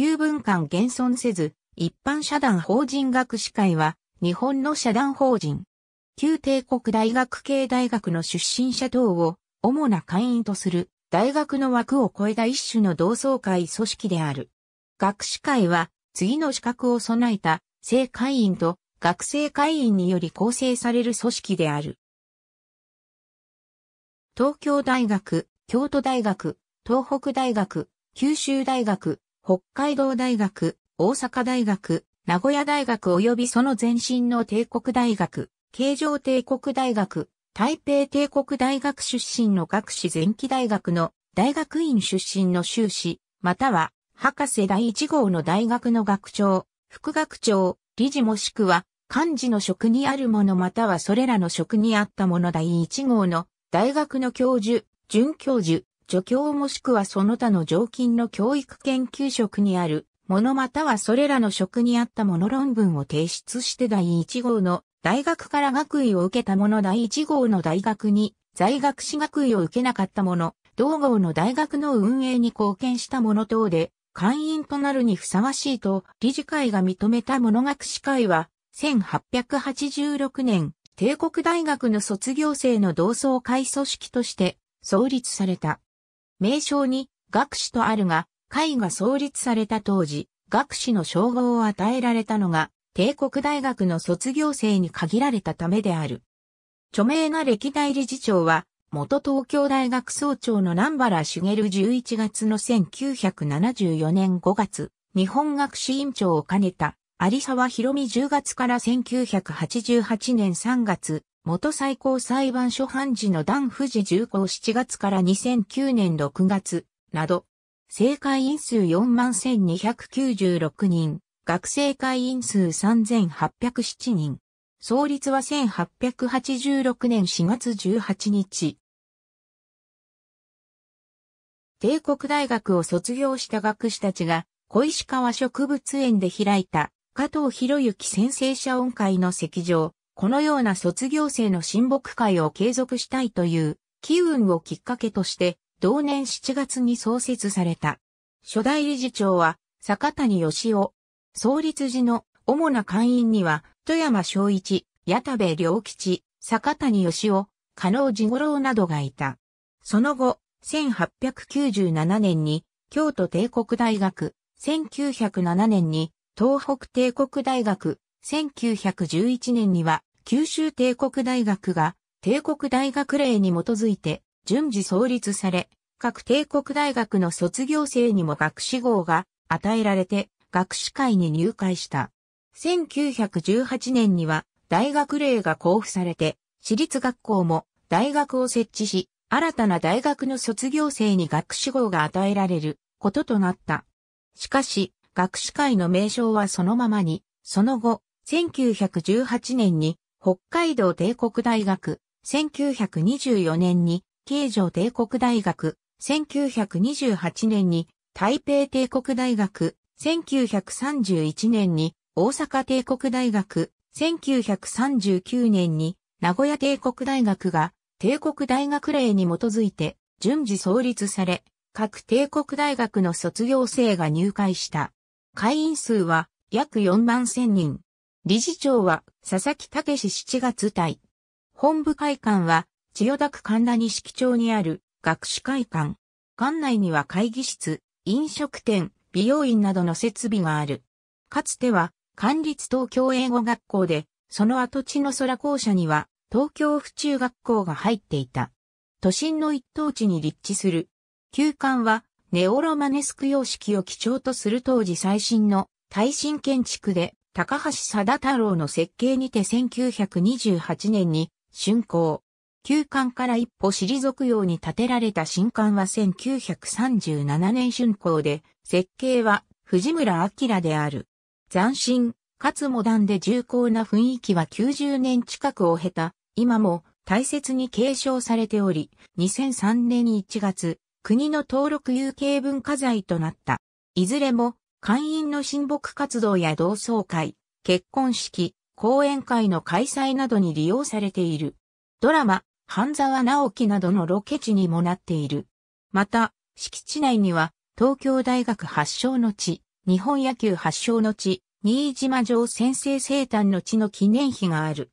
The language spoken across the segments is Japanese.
旧文間現存せず、一般社団法人学士会は、日本の社団法人。旧帝国大学系大学の出身者等を、主な会員とする、大学の枠を超えた一種の同窓会組織である。学士会は、次の資格を備えた、正会員と学生会員により構成される組織である。東京大学、京都大学、東北大学、九州大学、北海道大学、大阪大学、名古屋大学及びその前身の帝国大学、京城帝国大学、台北帝国大学出身の学士前期大学の大学院出身の修士、または博士第一号の大学の学長、副学長、理事もしくは漢字の職にあるものまたはそれらの職にあったもの第一号の大学の教授、准教授、助教もしくはその他の常勤の教育研究職にある、ものまたはそれらの職にあったもの論文を提出して第1号の大学から学位を受けたもの第1号の大学に在学士学位を受けなかったもの、同号の大学の運営に貢献したもの等で、会員となるにふさわしいと理事会が認めた物学士会は、1886年、帝国大学の卒業生の同窓会組織として創立された。名称に学士とあるが、会が創立された当時、学士の称号を与えられたのが、帝国大学の卒業生に限られたためである。著名な歴代理事長は、元東京大学総長の南原茂11月の1974年5月、日本学士院長を兼ねた、有沢博美10月から1988年3月、元最高裁判所判事の段富士重工7月から2009年6月、など、正会員数41,296人、学生会員数3,807人。創立は1886年4月18日。帝国大学を卒業した学士たちが、小石川植物園で開いた加藤博之先生社音会の席上、このような卒業生の親睦会を継続したいという機運をきっかけとして、同年7月に創設された。初代理事長は、坂谷義夫。創立時の主な会員には、富山昭一、矢田部良吉、坂谷義夫、加納治五郎などがいた。その後、1897年に京都帝国大学、1907年に東北帝国大学、1911年には九州帝国大学が帝国大学令に基づいて順次創立され、各帝国大学の卒業生にも学士号が与えられて学士会に入会した。1918年には大学令が交付されて、私立学校も大学を設置し、新たな大学の卒業生に学士号が与えられることとなった。しかし、学士会の名称はそのままに、その後、1918年に北海道帝国大学、1924年に、京城帝国大学、1928年に、台北帝国大学、1931年に、大阪帝国大学、1939年に、名古屋帝国大学が、帝国大学令に基づいて、順次創立され、各帝国大学の卒業生が入会した。会員数は、約4万1000人。理事長は佐々木武7月隊。本部会館は千代田区神田錦町にある学士会館。館内には会議室、飲食店、美容院などの設備がある。かつては、管立東京英語学校で、その跡地の空校舎には、東京府中学校が入っていた。都心の一等地に立地する。旧館は、ネオロマネスク様式を基調とする当時最新の耐震建築で、高橋貞太郎の設計にて1928年に竣工。旧館から一歩退くように建てられた新館は1937年竣工で、設計は藤村明である。斬新、かつモダンで重厚な雰囲気は90年近くを経た、今も大切に継承されており、2003年1月、国の登録有形文化財となった。いずれも会員の親睦活動や同窓会、結婚式、講演会の開催などに利用されている。ドラマ、半沢直樹などのロケ地にもなっている。また、敷地内には、東京大学発祥の地、日本野球発祥の地、新島城先生生誕の地の記念碑がある。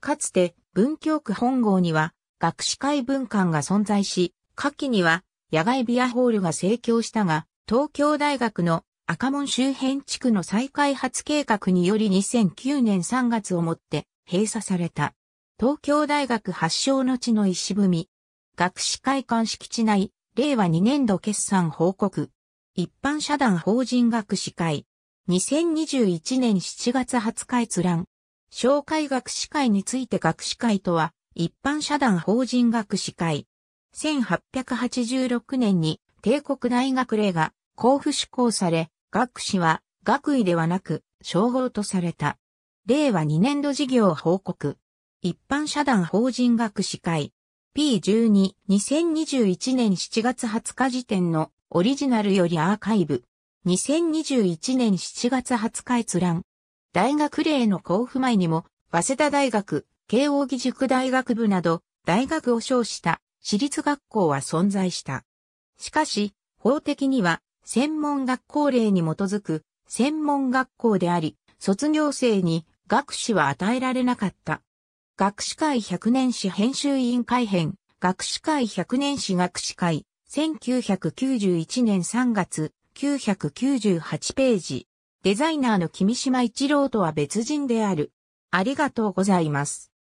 かつて、文京区本郷には、学士会文館が存在し、夏季には、野外ビアホールが盛況したが、東京大学の赤門周辺地区の再開発計画により2009年3月をもって閉鎖された。東京大学発祥の地の石踏み。学士会館敷地内、令和2年度決算報告。一般社団法人学士会。2021年7月20日閲覧。紹介学士会について学士会とは、一般社団法人学士会。1886年に帝国大学令が交付施行され、学士は学位ではなく称号とされた。令和2年度事業報告。一般社団法人学士会 P12 2021年7月20日時点のオリジナルよりアーカイブ2021年7月20日閲覧大学例の交付前にも早稲田大学慶応義塾大学部など大学を称した私立学校は存在した。しかし法的には専門学校令に基づく専門学校であり、卒業生に学士は与えられなかった。学士会100年史編集委員会編、学士会100年史学士会、1991年3月、998ページ。デザイナーの君島一郎とは別人である。ありがとうございます。